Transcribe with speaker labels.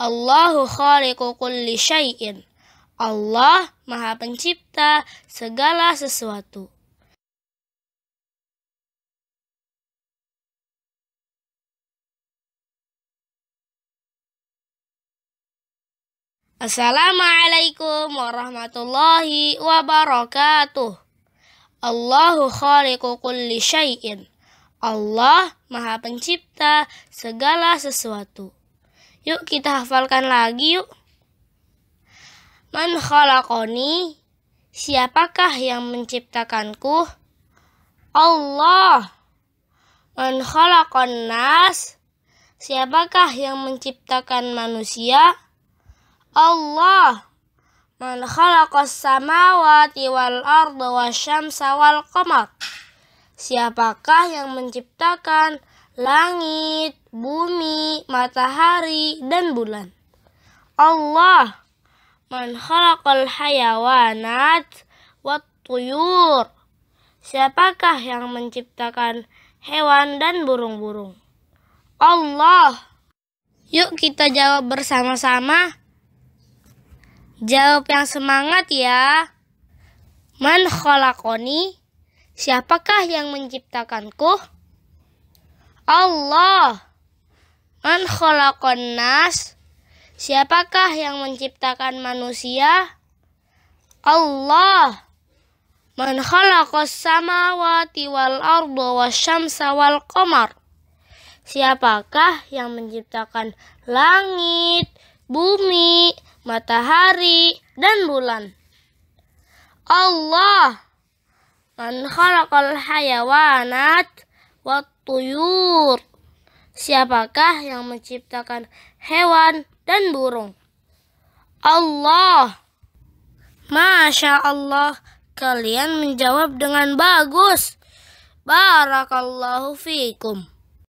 Speaker 1: Allahu khaliqu kulli syai'in. Allah Maha Pencipta segala sesuatu. Assalamualaikum warahmatullahi wabarakatuh. Allahu khaliqu kulli syai'in. Allah Maha Pencipta segala sesuatu. Yuk kita hafalkan lagi yuk. Man khalaqani? Siapakah yang menciptakanku? Allah. Man khalaqan nas? Siapakah yang menciptakan manusia? Allah. Man khalaqas samawati wal arda wasyamsa wal qamar? Siapakah yang menciptakan langit, bumi, matahari, dan bulan. Allah man khalaqal hayawanat wat tuyur. Siapakah yang menciptakan hewan dan burung-burung? Allah. Yuk kita jawab bersama-sama. Jawab yang semangat ya. Man khalaqoni? Siapakah yang menciptakanku? Allah. Man kholakon nas? Siapakah yang menciptakan manusia? Allah. Man khalaqas samawati wal arda wasyamsa wal qamar? Siapakah yang menciptakan langit, bumi, matahari, dan bulan? Allah. Man khalaqal hayawanat wat tuyur Siapakah yang menciptakan hewan dan burung? Allah. Masya Allah, kalian menjawab dengan bagus. Barakallahu fiikum.